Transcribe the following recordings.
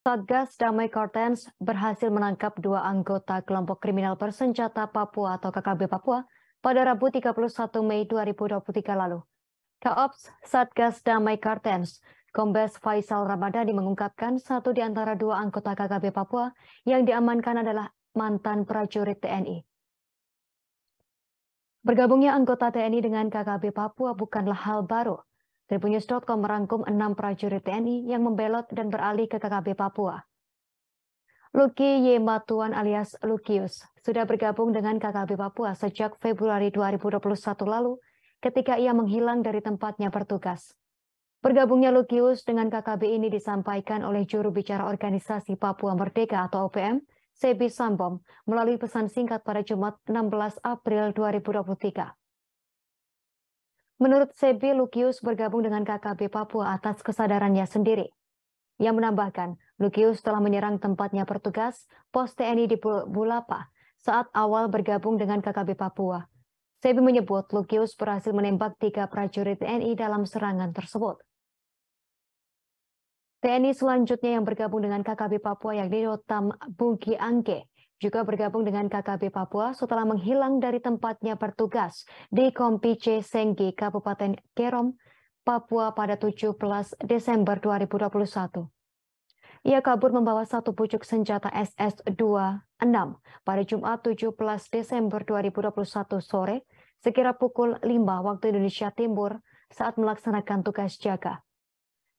Satgas Damai Kortens berhasil menangkap dua anggota kelompok kriminal bersenjata Papua atau KKB Papua pada Rabu 31 Mei 2023 lalu. Kaops Satgas Damai Kortens, Kombes Faisal Ramadhani mengungkapkan satu di antara dua anggota KKB Papua yang diamankan adalah mantan prajurit TNI. Bergabungnya anggota TNI dengan KKB Papua bukanlah hal baru. Tribunnews.com merangkum enam prajurit TNI yang membelot dan beralih ke KKB Papua. Luki Yematuan alias Lukius sudah bergabung dengan KKB Papua sejak Februari 2021 lalu ketika ia menghilang dari tempatnya bertugas. Bergabungnya Lukius dengan KKB ini disampaikan oleh juru bicara organisasi Papua Merdeka atau OPM, Sebi Sambom, melalui pesan singkat pada Jumat 16 April 2023. Menurut Sebi Lukius bergabung dengan KKB Papua atas kesadarannya sendiri. Yang menambahkan, Lukius telah menyerang tempatnya bertugas pos TNI di Bulapa saat awal bergabung dengan KKB Papua. Sebi menyebut Lukius berhasil menembak tiga prajurit TNI dalam serangan tersebut. TNI selanjutnya yang bergabung dengan KKB Papua yakni Rotam Bugi Angke juga bergabung dengan KKB Papua setelah menghilang dari tempatnya bertugas di Kompi C. Senggi, Kabupaten Kerom, Papua pada 17 Desember 2021. Ia kabur membawa satu pucuk senjata SS-26 pada Jumat 17 Desember 2021 sore, sekira pukul 5 waktu Indonesia Timur saat melaksanakan tugas jaga.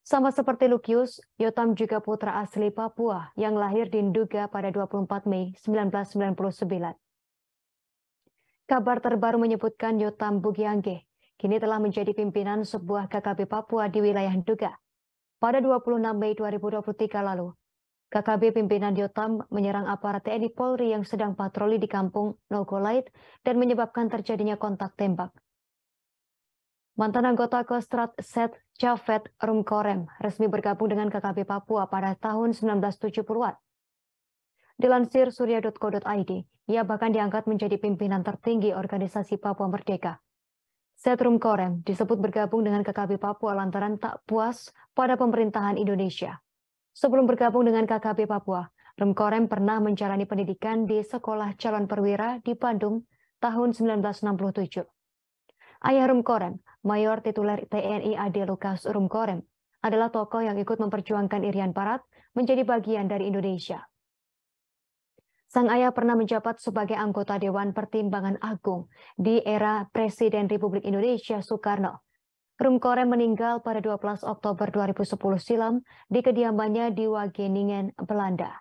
Sama seperti Lukius, Yotam juga putra asli Papua yang lahir di Nduga pada 24 Mei 1999. Kabar terbaru menyebutkan Yotam Bugiangge kini telah menjadi pimpinan sebuah KKB Papua di wilayah Nduga. Pada 26 Mei 2023 lalu, KKB pimpinan Yotam menyerang aparat TNI Polri yang sedang patroli di kampung Nogolait dan menyebabkan terjadinya kontak tembak. Mantan anggota Kostrat Set Chaved Rumkorem resmi bergabung dengan KKB Papua pada tahun 1970-an. Dilansir surya.co.id, ia bahkan diangkat menjadi pimpinan tertinggi organisasi Papua Merdeka. Set Rumkorem disebut bergabung dengan KKB Papua lantaran tak puas pada pemerintahan Indonesia. Sebelum bergabung dengan KKB Papua, Rumkorem pernah menjalani pendidikan di Sekolah Calon Perwira di Bandung tahun 1967. Ayah Rumkorem, Mayor Tituler TNI Ade Lukas Rumkorem, adalah tokoh yang ikut memperjuangkan Irian Barat menjadi bagian dari Indonesia. Sang ayah pernah menjabat sebagai anggota Dewan Pertimbangan Agung di era Presiden Republik Indonesia Soekarno. Rumkorem meninggal pada 12 Oktober 2010 silam di kediamannya di Wageningen, Belanda.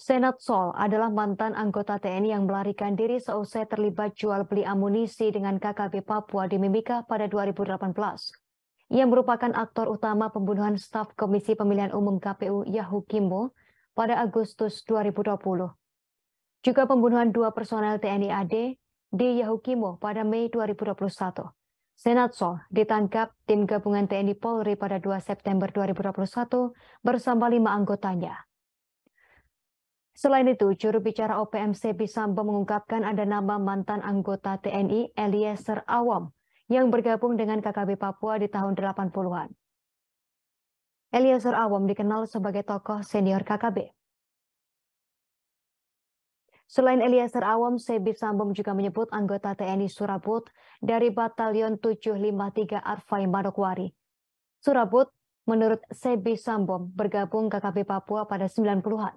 Senat Sol adalah mantan anggota TNI yang melarikan diri seusai terlibat jual beli amunisi dengan KKB Papua di Mimika pada 2018. Ia merupakan aktor utama pembunuhan staf Komisi Pemilihan Umum KPU Yahu Kimbo pada Agustus 2020. Juga pembunuhan dua personel TNI AD di Yahu Kimbo pada Mei 2021. Senat Sol ditangkap tim gabungan TNI Polri pada 2 September 2021 bersama lima anggotanya. Selain itu, juru bicara OPMC Bisambo mengungkapkan ada nama mantan anggota TNI Eliezer Awam yang bergabung dengan KKB Papua di tahun 80-an. Eliezer Awam dikenal sebagai tokoh senior KKB. Selain Eliezer Awam, Sebi Sambom juga menyebut anggota TNI Surabut dari Batalion 753 Arfai Manokwari. Surabut, menurut Sebi Sambom, bergabung KKB Papua pada 90-an.